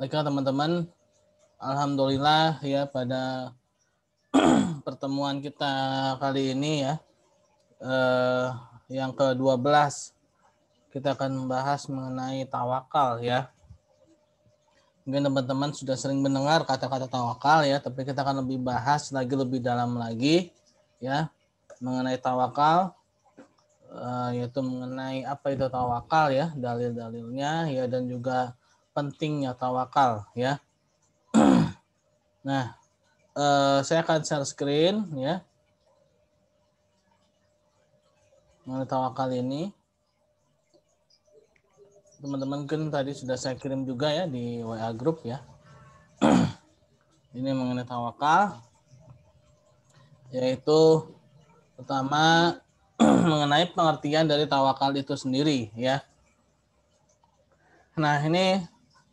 Baiklah teman-teman, alhamdulillah ya pada pertemuan kita kali ini ya eh, yang ke-12 kita akan membahas mengenai tawakal ya. Mungkin teman-teman sudah sering mendengar kata-kata tawakal ya, tapi kita akan lebih bahas lagi lebih dalam lagi ya mengenai tawakal eh, yaitu mengenai apa itu tawakal ya, dalil-dalilnya ya dan juga pentingnya tawakal ya. nah, eh, saya akan share screen ya. Mengenai tawakal ini. Teman-teman kan tadi sudah saya kirim juga ya di WA group ya. ini mengenai tawakal yaitu pertama mengenai pengertian dari tawakal itu sendiri ya. Nah, ini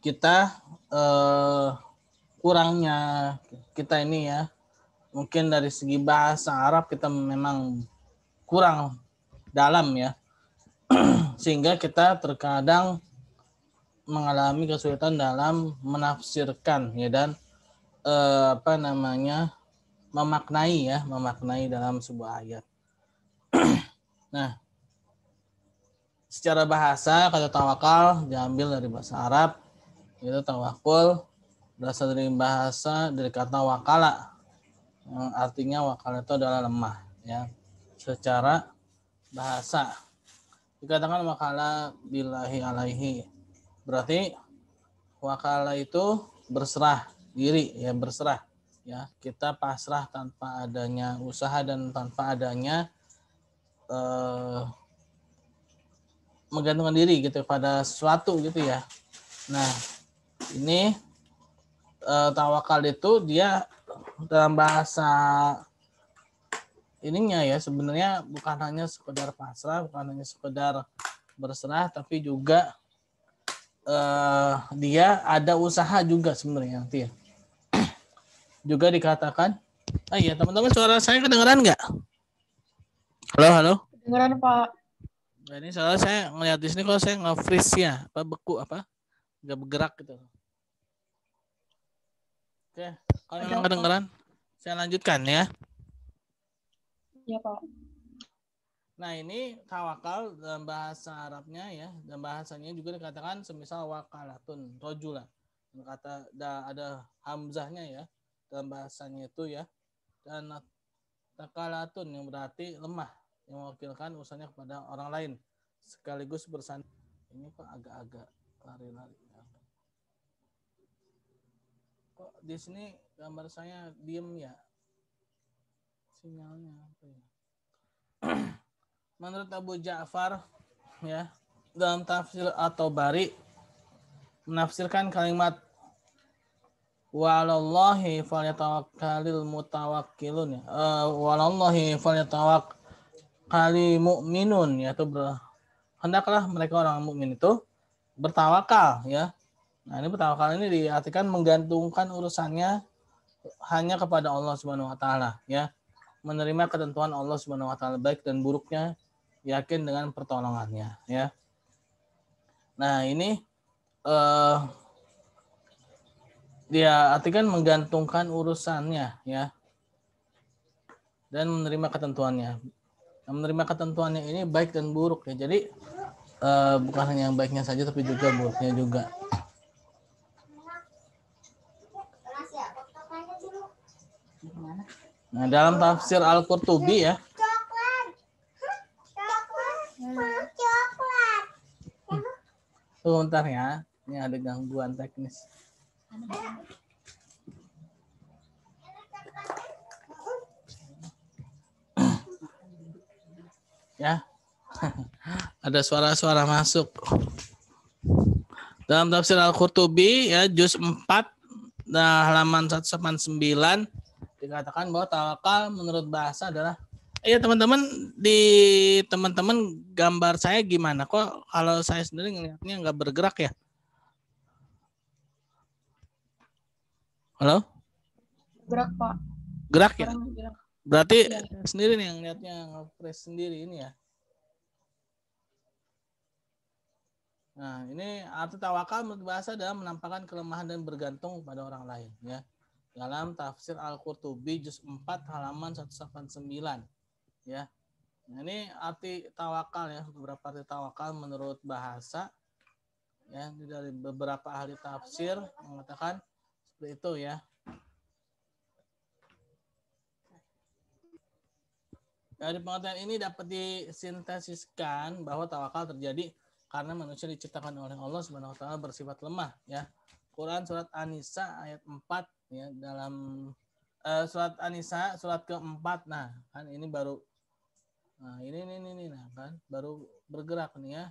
kita uh, kurangnya kita ini ya mungkin dari segi bahasa Arab kita memang kurang dalam ya sehingga kita terkadang mengalami kesulitan dalam menafsirkan ya dan eh, apa namanya memaknai ya memaknai dalam sebuah ayat nah secara bahasa kata tawakal diambil dari bahasa Arab itu tawakul berasal dari bahasa dari kata wakala artinya wakala itu adalah lemah ya secara bahasa dikatakan wakala bilahi alaihi berarti wakala itu berserah diri ya berserah ya kita pasrah tanpa adanya usaha dan tanpa adanya eh, menggantungkan diri gitu pada sesuatu gitu ya nah ini uh, tawakal itu dia dalam bahasa ininya ya sebenarnya bukan hanya sekedar pasrah, bukan hanya sekedar berserah, tapi juga uh, dia ada usaha juga sebenarnya nanti juga dikatakan, ah iya teman-teman suara saya kedengeran nggak? Halo halo. Kedengeran Pak. Nah, ini soalnya saya ngeliat di sini kalau saya nge-freeze ya, apa beku apa, nggak bergerak gitu. Oke, kalau yang kedengeran, saya lanjutkan ya. Iya, Pak. Nah, ini tawakal dalam bahasa Arabnya ya, dan bahasanya juga dikatakan semisal wakalatun, rojula. Kata ada hamzahnya ya dalam bahasanya itu ya. Dan takalatun yang berarti lemah, yang mewakilkan usahanya kepada orang lain sekaligus bersandar. Ini kok agak-agak lari-lari kok di sini gambar saya diem ya sinyalnya apa ya menurut Abu Ja'far ya dalam tafsir atau bari menafsirkan kalimat walallahi falyatawakkalil mutawakkilun ya uh, eh, walallahi falyatawakkali mu'minun yaitu ber, hendaklah mereka orang mukmin itu bertawakal ya Nah, ini pertama kali ini diartikan menggantungkan urusannya hanya kepada Allah Subhanahu wa taala, ya. Menerima ketentuan Allah Subhanahu wa taala baik dan buruknya, yakin dengan pertolongannya, ya. Nah, ini eh dia artikan menggantungkan urusannya, ya. Dan menerima ketentuannya. Nah, menerima ketentuannya ini baik dan buruk ya. Jadi uh, bukan hanya yang baiknya saja tapi juga buruknya juga. Nah, dalam tafsir Al-Qurtubi ya. Coklat. Coklat. Coklat. Tunggu bentar ya. Ini ada gangguan teknis. ya. ada suara-suara masuk. Dalam tafsir Al-Qurtubi ya juz 4 nah, halaman 189 dikatakan bahwa tawakal menurut bahasa adalah Iya teman-teman di teman-teman gambar saya gimana kok kalau saya sendiri ngelihatnya nggak bergerak ya. Halo? Gerak pak. Gerak ya. Berarti ya. sendiri nih yang lihatnya ngepres sendiri ini ya. Nah ini arti tawakal menurut bahasa adalah menampakkan kelemahan dan bergantung pada orang lain ya dalam tafsir Al-Qurtubi juz 4 halaman 189 ya. Nah, ini arti tawakal ya, beberapa arti tawakal menurut bahasa ya dari beberapa ahli tafsir mengatakan seperti itu ya. Dari pengertian ini dapat disintesiskan bahwa tawakal terjadi karena manusia diciptakan oleh Allah Subhanahu wa taala bersifat lemah ya. Quran surat An-Nisa ayat 4 ya dalam uh, surat Anisa surat keempat nah kan ini baru nah ini ini ini, nah kan baru bergerak nih ya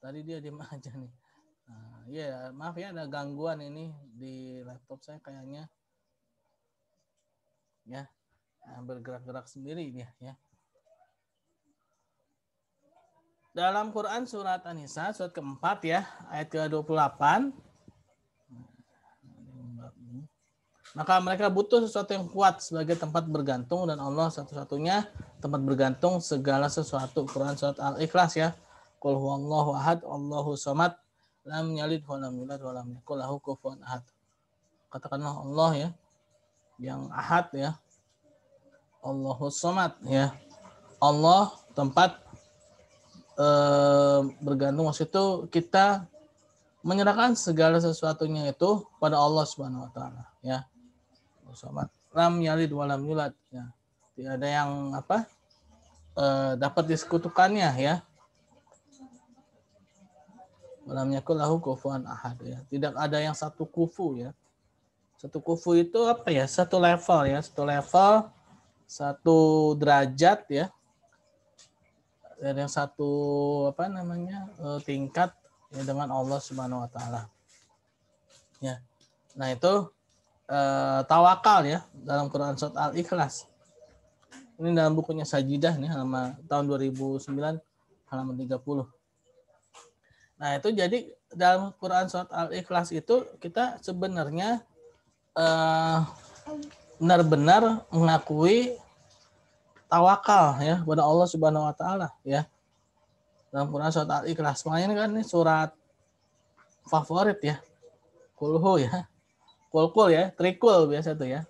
tadi dia diem aja nih nah, ya yeah, maaf ya ada gangguan ini di laptop saya kayaknya ya nah, bergerak-gerak sendiri dia ya dalam Quran surat An-Nisa surat keempat ya ayat ke-28 Maka mereka butuh sesuatu yang kuat sebagai tempat bergantung dan Allah satu-satunya tempat bergantung segala sesuatu. Quran surat Al-Ikhlas ya. Qul huwallahu ahad, Allahu samad, lam yalid wa lam yulad wa lam yakul lahu kufuwan ahad. Katakanlah Allah ya yang ahad ya. Allahu samad ya. Allah tempat e, bergantung maksud itu kita menyerahkan segala sesuatunya itu pada Allah Subhanahu wa taala ya Somad. Lam yalid walam yulad. Ya. Tidak ada yang apa e, dapat disekutukannya ya. Walam yakul lahu kufuan ahad ya. Tidak ada yang satu kufu ya. Satu kufu itu apa ya? Satu level ya, satu level, satu derajat ya. Ada yang satu apa namanya? E, tingkat ya, dengan Allah Subhanahu wa taala. Ya. Nah, itu Eh, tawakal ya dalam Quran surat Al-Ikhlas. Ini dalam bukunya Sajidah nih halaman tahun 2009 halaman 30. Nah, itu jadi dalam Quran surat Al-Ikhlas itu kita sebenarnya benar eh, benar-benar mengakui tawakal ya kepada Allah Subhanahu wa taala ya. Dalam Quran surat Al-Ikhlas. Makanya ini kan ini surat favorit ya. Kulhu ya Cool cool ya, trikul biasa tuh ya.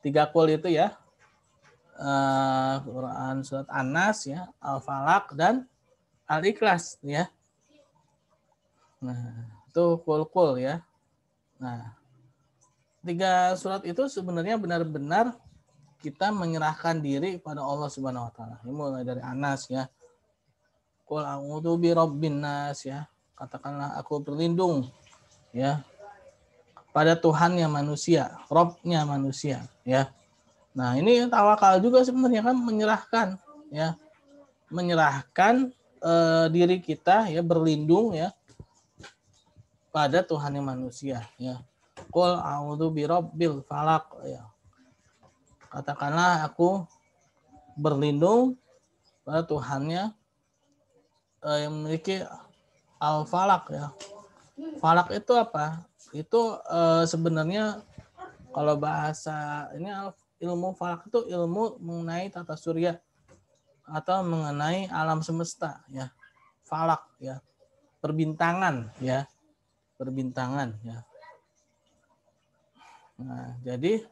Tiga cool itu ya. Uh, Quran surat Anas ya, Al Falak dan Al Ikhlas ya. Nah, itu cool cool ya. Nah, tiga surat itu sebenarnya benar-benar kita menyerahkan diri kepada Allah Subhanahu wa taala. Ini ya, mulai dari Anas ya. Qul a'udzu bi rabbin ya. Katakanlah aku berlindung ya pada Tuhannya manusia, Robnya manusia, ya. Nah ini tawakal juga sebenarnya kan menyerahkan, ya, menyerahkan e, diri kita ya berlindung ya pada Tuhan yang manusia, ya. Qul a'udzu birabbil falak ya. Katakanlah aku berlindung pada Tuhannya e, yang memiliki al-falak ya, falak itu apa? Itu e, sebenarnya kalau bahasa ini ilmu falak itu ilmu mengenai tata surya atau mengenai alam semesta ya. Falak ya. Perbintangan ya. Perbintangan ya. Nah, jadi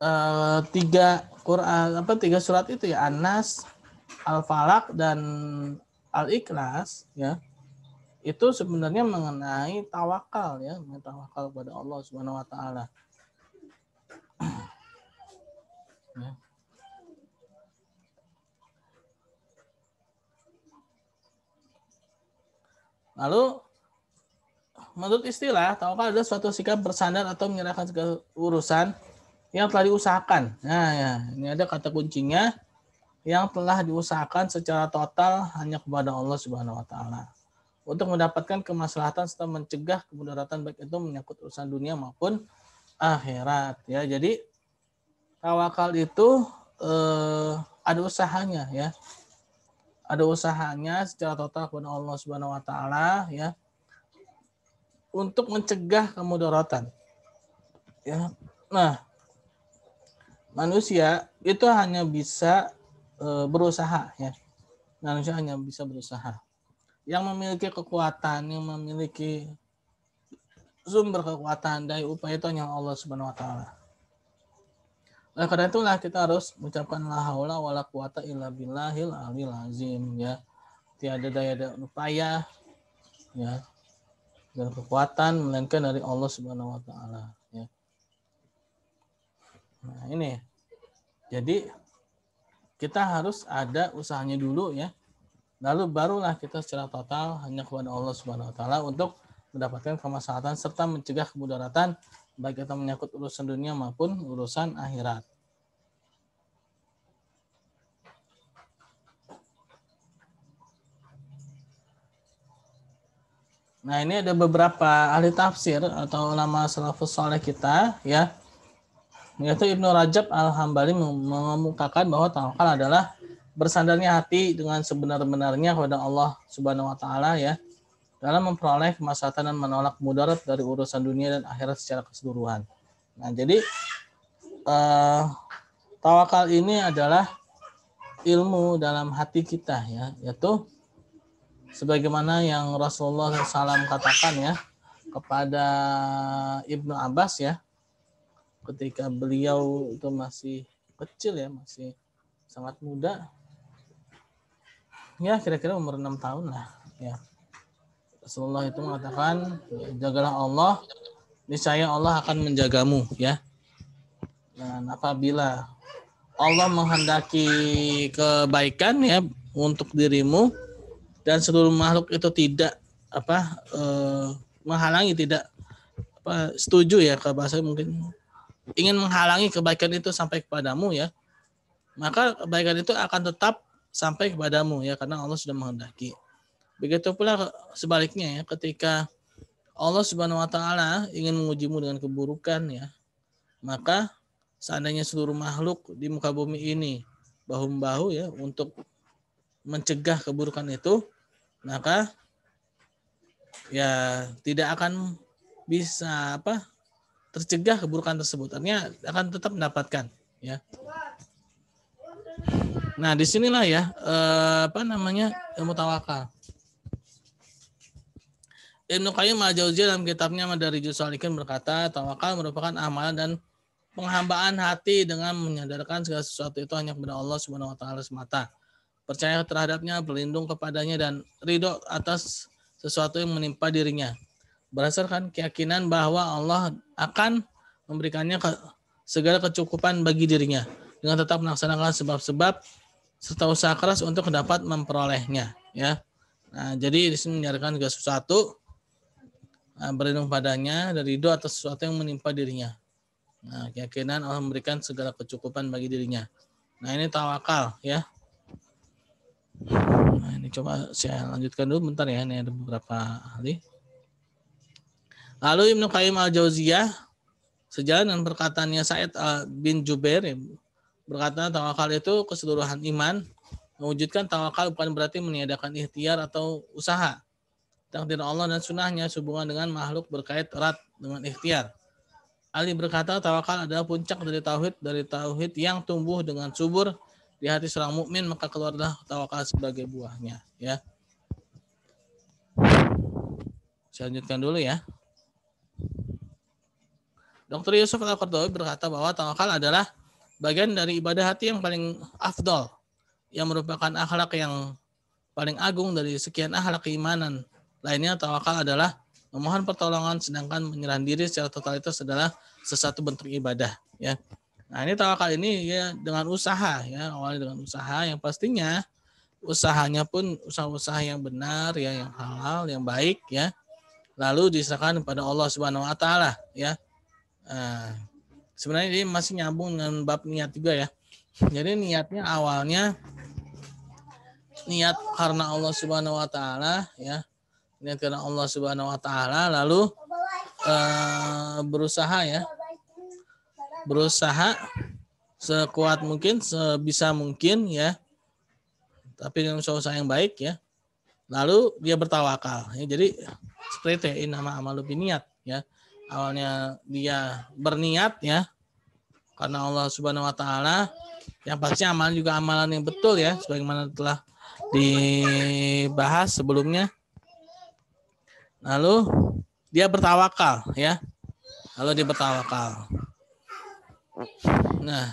e, tiga Quran apa tiga surat itu ya Anas, Al-Falak dan Al-Ikhlas ya itu sebenarnya mengenai tawakal ya, tawakal kepada Allah Subhanahu wa taala. Ya. Lalu menurut istilah tawakal adalah suatu sikap bersandar atau menyerahkan segala urusan yang telah diusahakan. Nah, ya, ini ada kata kuncinya yang telah diusahakan secara total hanya kepada Allah Subhanahu wa taala untuk mendapatkan kemaslahatan serta mencegah kemudaratan baik itu menyangkut urusan dunia maupun akhirat ya jadi tawakal itu eh, ada usahanya ya ada usahanya secara total kepada Allah Subhanahu wa taala ya untuk mencegah kemudaratan ya nah manusia itu hanya bisa e, berusaha ya manusia hanya bisa berusaha yang memiliki kekuatan, yang memiliki sumber kekuatan dari upaya itu yang Allah Subhanahu wa taala. Oleh karena itulah kita harus mengucapkan la haula wala quwata illa billahil alil azim ya. Tiada daya dan upaya ya dan kekuatan melainkan dari Allah Subhanahu wa taala ya. Nah, ini. Jadi kita harus ada usahanya dulu ya Lalu barulah kita secara total hanya kepada Allah Subhanahu wa taala untuk mendapatkan kemaslahatan serta mencegah kemudaratan baik itu menyangkut urusan dunia maupun urusan akhirat. Nah ini ada beberapa ahli tafsir atau ulama salafus soleh kita ya yaitu Ibnu Rajab Al Hambali mengemukakan bahwa tawakal adalah bersandarnya hati dengan sebenar-benarnya kepada Allah Subhanahu wa taala ya dalam memperoleh kemaslahatan dan menolak mudarat dari urusan dunia dan akhirat secara keseluruhan. Nah, jadi eh, tawakal ini adalah ilmu dalam hati kita ya, yaitu sebagaimana yang Rasulullah SAW katakan ya kepada Ibnu Abbas ya ketika beliau itu masih kecil ya masih sangat muda ya kira-kira umur enam tahun lah ya Rasulullah itu mengatakan jagalah Allah niscaya Allah akan menjagamu ya dan apabila Allah menghendaki kebaikan ya untuk dirimu dan seluruh makhluk itu tidak apa eh, menghalangi tidak apa setuju ya ke bahasa mungkin ingin menghalangi kebaikan itu sampai kepadamu ya maka kebaikan itu akan tetap sampai kepadamu ya karena Allah sudah menghendaki. Begitu pula sebaliknya ya ketika Allah Subhanahu wa taala ingin mengujimu dengan keburukan ya maka seandainya seluruh makhluk di muka bumi ini bahu-bahu ya untuk mencegah keburukan itu maka ya tidak akan bisa apa tercegah keburukan tersebut artinya akan tetap mendapatkan ya Nah, disinilah ya eh, apa namanya ilmu tawakal. Ibnu Qayyim al dalam kitabnya Madarijus Salikin berkata, tawakal merupakan amalan dan penghambaan hati dengan menyadarkan segala sesuatu itu hanya kepada Allah Subhanahu wa taala semata. Percaya terhadapnya, berlindung kepadanya dan ridho atas sesuatu yang menimpa dirinya. Berdasarkan keyakinan bahwa Allah akan memberikannya segala kecukupan bagi dirinya dengan tetap melaksanakan sebab-sebab setahu usaha keras untuk dapat memperolehnya ya. Nah, jadi di sini menyarankan juga sesuatu eh, berlindung padanya dari doa atau sesuatu yang menimpa dirinya. Nah, keyakinan Allah memberikan segala kecukupan bagi dirinya. Nah, ini tawakal ya. Nah, ini coba saya lanjutkan dulu bentar ya. Ini ada beberapa ahli. Lalu Ibnu Qayyim al-Jauziyah sejalan dengan perkataannya Said eh, bin Jubair berkata tawakal itu keseluruhan iman. Mewujudkan tawakal bukan berarti meniadakan ikhtiar atau usaha. Takdir Allah dan sunnahnya sehubungan dengan makhluk berkait erat dengan ikhtiar. Ali berkata tawakal adalah puncak dari tauhid dari tauhid yang tumbuh dengan subur di hati seorang mukmin maka keluarlah tawakal sebagai buahnya ya. Saya lanjutkan dulu ya. Dokter Yusuf Al-Qardawi berkata bahwa tawakal adalah bagian dari ibadah hati yang paling afdol, yang merupakan akhlak yang paling agung dari sekian akhlak keimanan. Lainnya tawakal adalah memohon pertolongan sedangkan menyerah diri secara totalitas adalah sesuatu bentuk ibadah ya. Nah, ini tawakal ini ya dengan usaha ya, awalnya dengan usaha yang pastinya usahanya pun usaha-usaha yang benar ya, yang halal, yang baik ya. Lalu diserahkan kepada Allah Subhanahu wa taala ya. Nah, sebenarnya ini masih nyambung dengan bab niat juga ya. Jadi niatnya awalnya niat karena Allah Subhanahu wa taala ya. Niat karena Allah Subhanahu wa taala lalu eh, berusaha ya. Berusaha sekuat mungkin, sebisa mungkin ya. Tapi dengan usaha yang baik ya. Lalu dia bertawakal. Ya, jadi seperti itu ya, nama amalubi niat ya awalnya dia berniat ya karena Allah Subhanahu wa taala yang pasti amalan juga amalan yang betul ya sebagaimana telah dibahas sebelumnya lalu dia bertawakal ya lalu dia bertawakal nah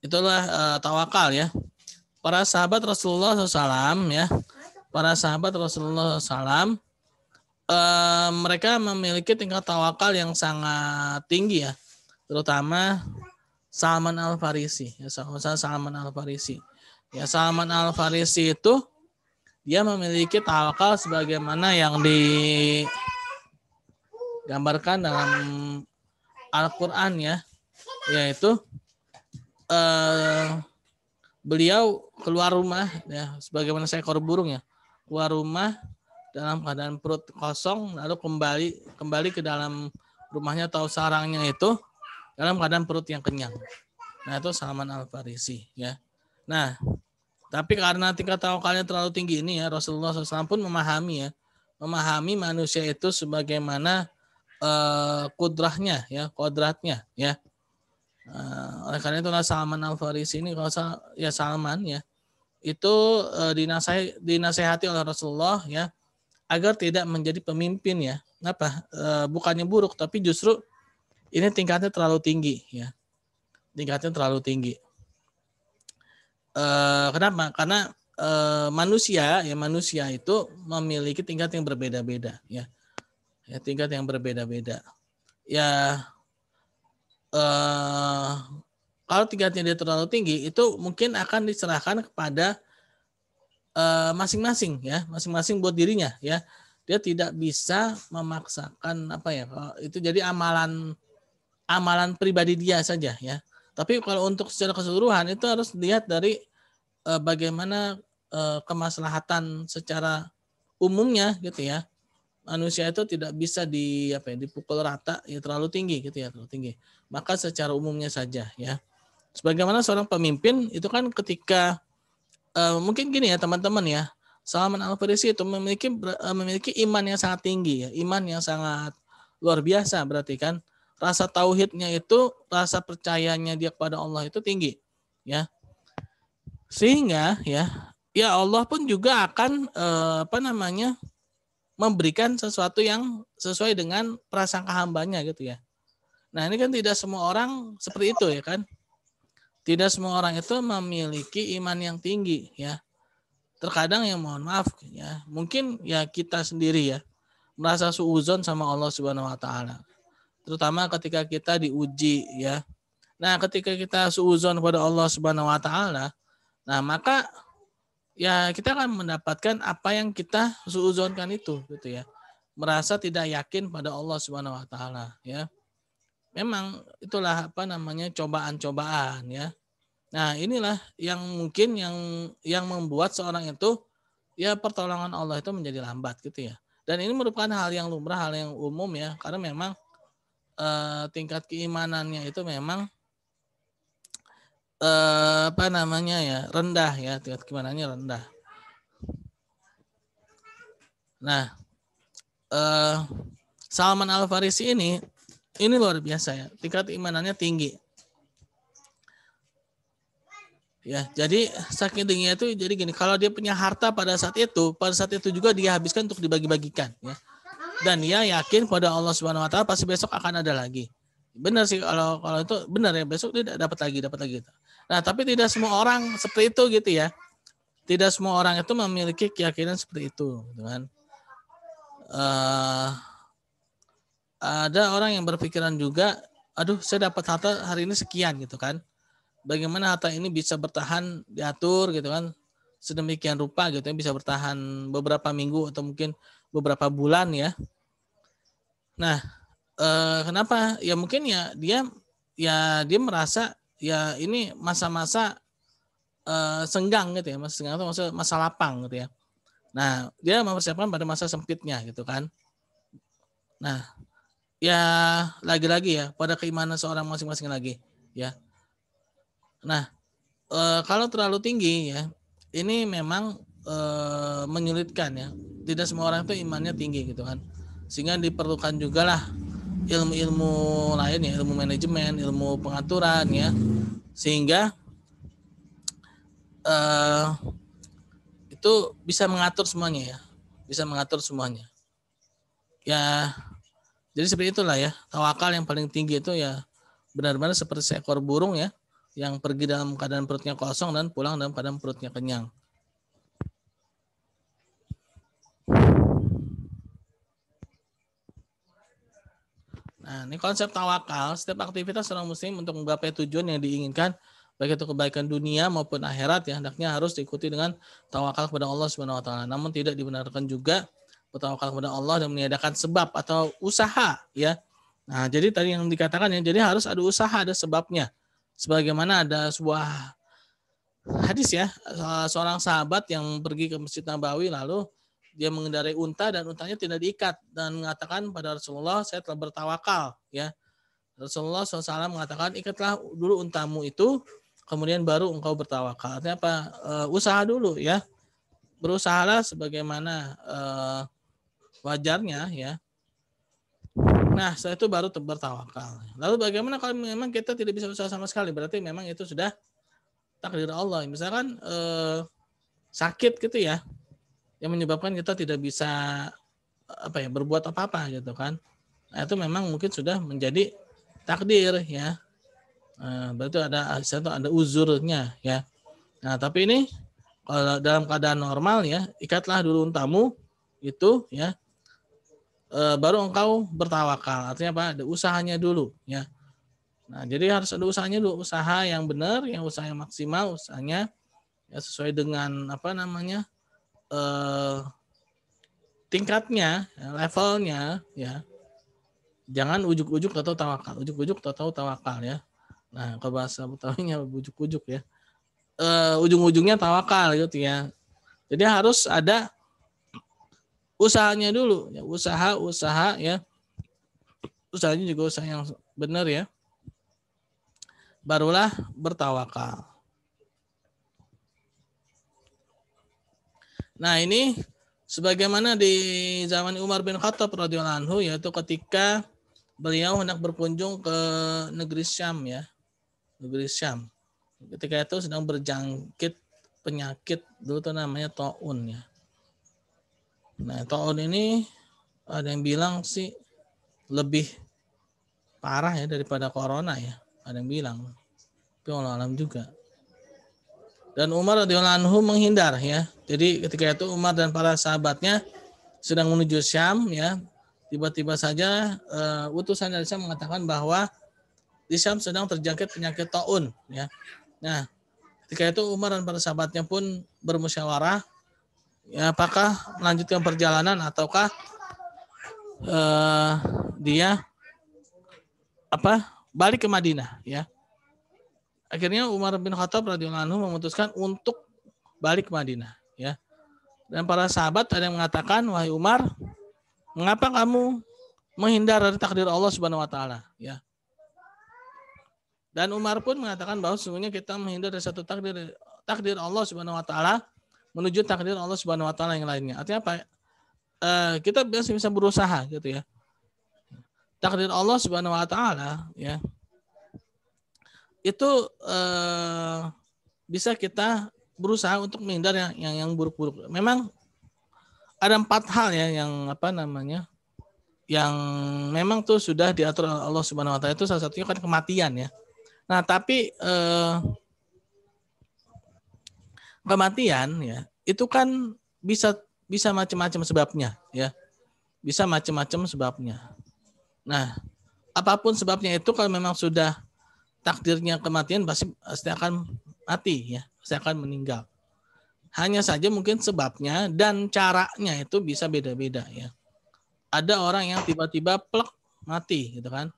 itulah uh, tawakal ya para sahabat Rasulullah SAW ya para sahabat Rasulullah SAW Eh, mereka memiliki tingkat tawakal yang sangat tinggi ya, terutama Salman Al Farisi. Ya, ya, Salman Al Farisi. Ya, Salman Al Farisi itu dia memiliki tawakal sebagaimana yang digambarkan dalam Al-Qur'an ya, yaitu eh, beliau keluar rumah ya sebagaimana seekor burung ya keluar rumah dalam keadaan perut kosong lalu kembali kembali ke dalam rumahnya atau sarangnya itu dalam keadaan perut yang kenyang. Nah itu Salman Al Farisi ya. Nah tapi karena tingkat tawakalnya terlalu tinggi ini ya Rasulullah SAW pun memahami ya memahami manusia itu sebagaimana uh, kudrahnya ya kodratnya ya. Uh, oleh karena itu Salman Al Farisi ini kalau ya Salman ya itu uh, dinasehati oleh Rasulullah ya agar tidak menjadi pemimpin ya. Apa? E, eh, bukannya buruk tapi justru ini tingkatnya terlalu tinggi ya. Tingkatnya terlalu tinggi. E, kenapa? Karena e, manusia ya manusia itu memiliki tingkat yang berbeda-beda ya. Ya tingkat yang berbeda-beda. Ya e, kalau tingkatnya dia terlalu tinggi itu mungkin akan diserahkan kepada Eh, masing-masing ya, masing-masing buat dirinya ya. Dia tidak bisa memaksakan apa ya. Itu jadi amalan amalan pribadi dia saja ya. Tapi kalau untuk secara keseluruhan itu harus dilihat dari e, bagaimana e, kemaslahatan secara umumnya gitu ya. Manusia itu tidak bisa di apa ya dipukul rata ya terlalu tinggi gitu ya, terlalu tinggi. Maka secara umumnya saja ya. Sebagaimana seorang pemimpin itu kan ketika uh, mungkin gini ya teman-teman ya. Salman Al Farisi itu memiliki eh, memiliki iman yang sangat tinggi ya, iman yang sangat luar biasa berarti kan rasa tauhidnya itu rasa percayanya dia kepada Allah itu tinggi ya sehingga ya ya Allah pun juga akan uh, apa namanya memberikan sesuatu yang sesuai dengan prasangka hambanya gitu ya nah ini kan tidak semua orang seperti itu ya kan tidak semua orang itu memiliki iman yang tinggi ya. Terkadang yang mohon maaf ya, mungkin ya kita sendiri ya merasa suuzon sama Allah Subhanahu wa taala. Terutama ketika kita diuji ya. Nah, ketika kita suuzon kepada Allah Subhanahu wa taala, nah maka ya kita akan mendapatkan apa yang kita suuzonkan itu gitu ya. Merasa tidak yakin pada Allah Subhanahu wa taala ya memang itulah apa namanya cobaan-cobaan ya. Nah, inilah yang mungkin yang yang membuat seorang itu ya pertolongan Allah itu menjadi lambat gitu ya. Dan ini merupakan hal yang lumrah, hal yang umum ya, karena memang eh, tingkat keimanannya itu memang eh, apa namanya ya rendah ya, tingkat keimanannya rendah. Nah, eh, Salman Al Farisi ini ini luar biasa ya, tingkat imanannya tinggi. Ya, jadi saking tingginya itu jadi gini, kalau dia punya harta pada saat itu, pada saat itu juga dia habiskan untuk dibagi-bagikan ya. Dan dia yakin pada Allah Subhanahu wa taala pasti besok akan ada lagi. Benar sih kalau kalau itu benar ya, besok dia dapat lagi, dapat lagi. Gitu. Nah, tapi tidak semua orang seperti itu gitu ya. Tidak semua orang itu memiliki keyakinan seperti itu, dengan gitu Uh, eh, ada orang yang berpikiran juga, aduh saya dapat harta hari ini sekian gitu kan. Bagaimana harta ini bisa bertahan diatur gitu kan sedemikian rupa gitu ya bisa bertahan beberapa minggu atau mungkin beberapa bulan ya. Nah, eh, kenapa? Ya mungkin ya dia ya dia merasa ya ini masa-masa eh, senggang gitu ya, masa senggang itu masa masa lapang gitu ya. Nah, dia mempersiapkan pada masa sempitnya gitu kan. Nah, ya lagi-lagi ya pada keimanan seorang masing-masing lagi ya. Nah, e, kalau terlalu tinggi ya, ini memang e, menyulitkan ya. Tidak semua orang itu imannya tinggi gitu kan. Sehingga diperlukan juga lah ilmu-ilmu lain ya, ilmu manajemen, ilmu pengaturan ya. Sehingga e, itu bisa mengatur semuanya ya. Bisa mengatur semuanya. Ya, jadi seperti itulah ya. Tawakal yang paling tinggi itu ya benar-benar seperti seekor burung ya yang pergi dalam keadaan perutnya kosong dan pulang dalam keadaan perutnya kenyang. Nah, ini konsep tawakal. Setiap aktivitas seorang muslim untuk menggapai tujuan yang diinginkan, baik itu kebaikan dunia maupun akhirat, ya hendaknya harus diikuti dengan tawakal kepada Allah Subhanahu Wa Taala. Namun tidak dibenarkan juga bertawakal kepada Allah dan meniadakan sebab atau usaha ya. Nah, jadi tadi yang dikatakan ya, jadi harus ada usaha, ada sebabnya. Sebagaimana ada sebuah hadis ya, eh, seorang sahabat yang pergi ke Masjid Nabawi lalu dia mengendarai unta dan untanya tidak diikat dan mengatakan pada Rasulullah saya telah bertawakal ya. Rasulullah SAW mengatakan ikatlah dulu untamu itu kemudian baru engkau bertawakal. Artinya apa? Eh, usaha dulu ya. Berusahalah sebagaimana uh, wajarnya ya. Nah, setelah itu baru bertawakal. Lalu bagaimana kalau memang kita tidak bisa usaha sama sekali? Berarti memang itu sudah takdir Allah. Misalkan eh, sakit gitu ya, yang menyebabkan kita tidak bisa apa ya berbuat apa-apa gitu kan. Nah, itu memang mungkin sudah menjadi takdir ya. Eh, berarti ada satu ada uzurnya ya. Nah, tapi ini kalau dalam keadaan normal ya, ikatlah dulu untamu itu ya e, baru engkau bertawakal. Artinya apa? Ada usahanya dulu ya. Nah, jadi harus ada usahanya dulu, usaha yang benar, yang usaha yang maksimal, usahanya ya sesuai dengan apa namanya? E, tingkatnya, ya, levelnya ya. Jangan ujuk-ujuk atau tawakal, ujuk-ujuk atau tawakal ya. Nah, ke bahasa Betawinya ujuk-ujuk ya. E, ujung-ujungnya tawakal gitu ya. Jadi harus ada usahanya dulu ya usaha usaha ya usahanya juga usaha yang benar ya barulah bertawakal nah ini sebagaimana di zaman Umar bin Khattab radhiyallahu anhu yaitu ketika beliau hendak berkunjung ke negeri Syam ya negeri Syam ketika itu sedang berjangkit penyakit dulu itu namanya taun ya Nah, tahun ini ada yang bilang sih lebih parah ya daripada corona ya. Ada yang bilang. Tapi Allah alam juga. Dan Umar radhiyallahu anhu menghindar ya. Jadi ketika itu Umar dan para sahabatnya sedang menuju Syam ya. Tiba-tiba saja uh, utusan dari Syam mengatakan bahwa di Syam sedang terjangkit penyakit taun ya. Nah, ketika itu Umar dan para sahabatnya pun bermusyawarah ya, apakah melanjutkan perjalanan ataukah eh, dia apa balik ke Madinah ya akhirnya Umar bin Khattab radhiyallahu anhu memutuskan untuk balik ke Madinah ya dan para sahabat ada yang mengatakan wahai Umar mengapa kamu menghindar dari takdir Allah Subhanahu wa taala ya dan Umar pun mengatakan bahwa sesungguhnya kita menghindar dari satu takdir takdir Allah Subhanahu wa taala menuju takdir Allah Subhanahu wa taala yang lainnya. Artinya apa? Eh, kita biasa bisa berusaha gitu ya. Takdir Allah Subhanahu wa taala ya. Itu eh, bisa kita berusaha untuk menghindar yang yang, yang buruk-buruk. Memang ada empat hal ya yang apa namanya? yang memang tuh sudah diatur Allah Subhanahu wa taala itu salah satunya kan kematian ya. Nah, tapi eh, kematian ya itu kan bisa bisa macam-macam sebabnya ya bisa macam-macam sebabnya nah apapun sebabnya itu kalau memang sudah takdirnya kematian pasti pasti akan mati ya pasti akan meninggal hanya saja mungkin sebabnya dan caranya itu bisa beda-beda ya ada orang yang tiba-tiba plek mati gitu kan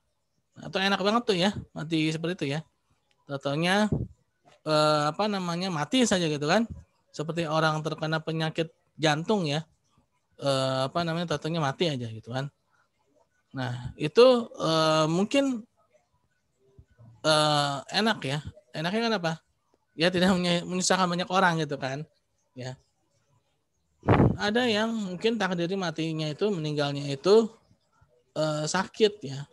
atau nah, enak banget tuh ya mati seperti itu ya totalnya eh, apa namanya mati saja gitu kan seperti orang terkena penyakit jantung ya eh, apa namanya tentunya mati aja gitu kan nah itu eh, mungkin eh, enak ya enaknya kan apa ya tidak menyusahkan banyak orang gitu kan ya ada yang mungkin takdiri matinya itu meninggalnya itu eh, sakit ya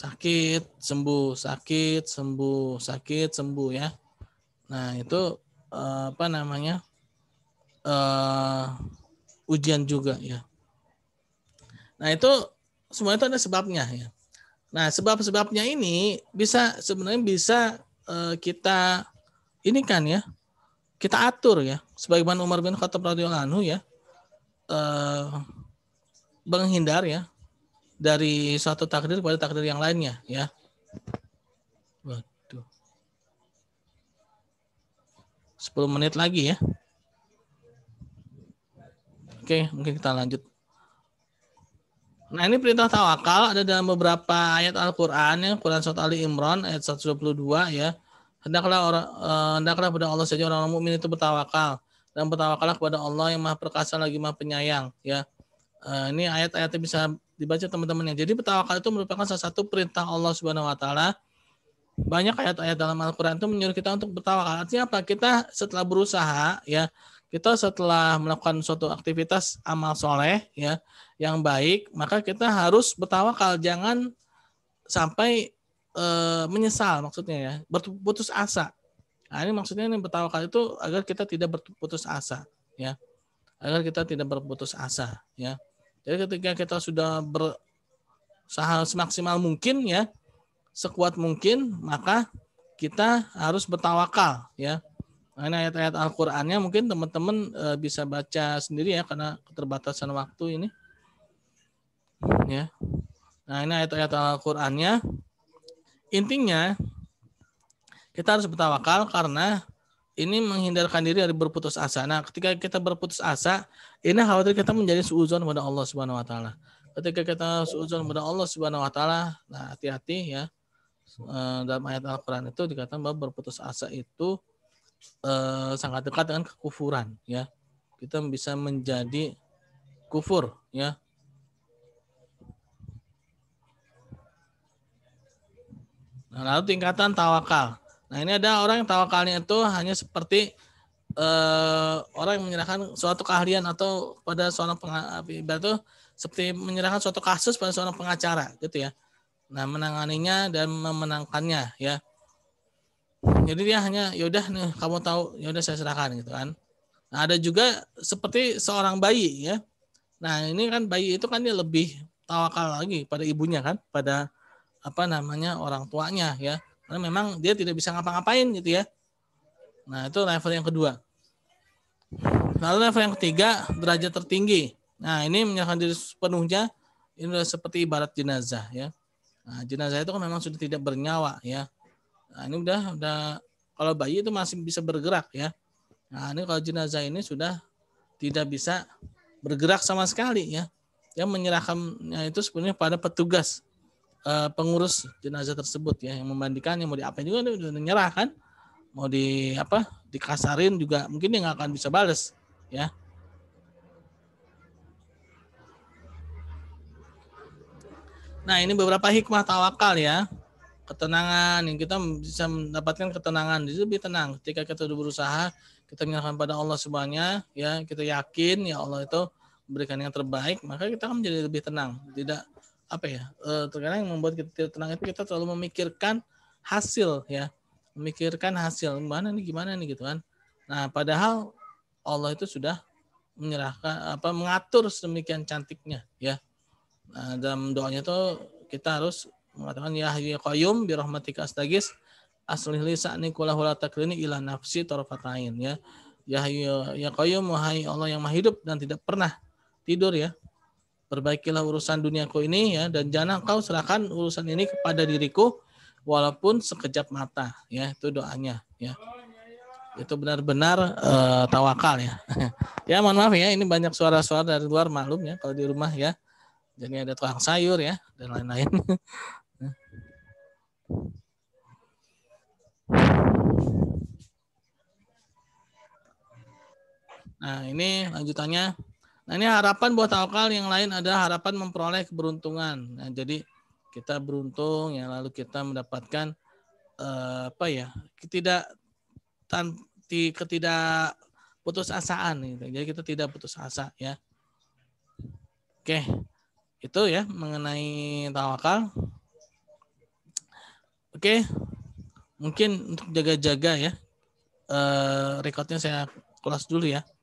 sakit sembuh sakit sembuh sakit sembuh ya nah itu eh, apa namanya eh, ujian juga ya nah itu semua itu ada sebabnya ya nah sebab-sebabnya ini bisa sebenarnya bisa eh, kita ini kan ya kita atur ya sebagaimana Umar bin Khattab radhiyallahu anhu ya eh, menghindar ya dari satu takdir kepada takdir yang lainnya ya. Waduh. 10 menit lagi ya. Oke, mungkin kita lanjut. Nah, ini perintah tawakal ada dalam beberapa ayat Al-Qur'an ya, Quran surat Ali Imran ayat 122 ya. Hendaklah orang eh, hendaklah pada Allah saja orang, -orang mukmin itu bertawakal dan bertawakallah kepada Allah yang Maha Perkasa lagi Maha Penyayang ya. Eh, ini ayat-ayatnya bisa dibaca teman-teman ya. Jadi bertawakal itu merupakan salah satu perintah Allah Subhanahu wa taala. Banyak ayat-ayat dalam Al-Qur'an itu menyuruh kita untuk bertawakal. Artinya apa? Kita setelah berusaha ya, kita setelah melakukan suatu aktivitas amal soleh ya yang baik, maka kita harus bertawakal, jangan sampai e, menyesal maksudnya ya, berputus asa. Nah, ini maksudnya ini bertawakal itu agar kita tidak berputus asa ya. Agar kita tidak berputus asa ya. Jadi ketika kita sudah berusaha semaksimal mungkin ya, sekuat mungkin, maka kita harus bertawakal ya. Nah, ini ayat-ayat Al-Qur'annya mungkin teman-teman e, bisa baca sendiri ya karena keterbatasan waktu ini. Ya. Nah, ini ayat-ayat Al-Qur'annya. Intinya kita harus bertawakal karena ini menghindarkan diri dari berputus asa. Nah, ketika kita berputus asa, ini khawatir kita menjadi suuzon kepada Allah Subhanahu wa taala. Ketika kita suuzon kepada Allah Subhanahu wa taala, nah hati-hati ya. Eh, dalam ayat Al-Qur'an itu dikatakan bahwa berputus asa itu eh, sangat dekat dengan kekufuran ya. Kita bisa menjadi kufur ya. Nah, lalu tingkatan tawakal. Nah ini ada orang yang tawakalnya itu hanya seperti uh, orang yang menyerahkan suatu keahlian atau pada seorang pengacara itu seperti menyerahkan suatu kasus pada seorang pengacara gitu ya. Nah menanganinya dan memenangkannya ya. Jadi dia hanya yaudah nih kamu tahu yaudah saya serahkan gitu kan. Nah, ada juga seperti seorang bayi ya. Nah ini kan bayi itu kan dia lebih tawakal lagi pada ibunya kan, pada apa namanya orang tuanya ya. Karena memang dia tidak bisa ngapa-ngapain gitu ya. Nah, itu level yang kedua. Lalu level yang ketiga, derajat tertinggi. Nah, ini menyerahkan diri sepenuhnya ini sudah seperti ibarat jenazah ya. Nah, jenazah itu kan memang sudah tidak bernyawa ya. Nah, ini udah udah kalau bayi itu masih bisa bergerak ya. Nah, ini kalau jenazah ini sudah tidak bisa bergerak sama sekali ya. Dia menyerahkannya itu sebenarnya pada petugas uh, pengurus jenazah tersebut ya yang memandikan yang mau diapain juga dia udah nyerah kan mau di apa dikasarin juga mungkin dia nggak akan bisa balas ya nah ini beberapa hikmah tawakal ya ketenangan yang kita bisa mendapatkan ketenangan jadi lebih tenang ketika kita berusaha kita menyerahkan pada Allah semuanya ya kita yakin ya Allah itu memberikan yang terbaik maka kita akan menjadi lebih tenang tidak apa ya eh, terkadang yang membuat kita tidak tenang itu kita terlalu memikirkan hasil ya memikirkan hasil gimana nih gimana nih gitu kan nah padahal Allah itu sudah menyerahkan apa mengatur sedemikian cantiknya ya nah, dalam doanya itu kita harus mengatakan ya hayyu qayyum bi rahmatika astagis aslih li sa'ni kula hula takrini ila nafsi tarfatain ya ya ya qayyum wahai Allah yang maha hidup dan tidak pernah tidur ya perbaikilah urusan duniaku ini ya dan jangan kau serahkan urusan ini kepada diriku walaupun sekejap mata ya itu doanya ya itu benar-benar uh, tawakal ya ya mohon maaf ya ini banyak suara-suara dari luar maklum ya kalau di rumah ya jadi ada tukang sayur ya dan lain-lain nah ini lanjutannya Nah ini harapan buat tawakal yang lain ada harapan memperoleh keberuntungan. Nah, jadi kita beruntung ya lalu kita mendapatkan uh, apa ya tidak tanti ketidak putus asaan gitu. Jadi kita tidak putus asa ya. Oke. Itu ya mengenai tawakal. Oke. Mungkin untuk jaga-jaga ya. Eh, recordnya saya close dulu ya.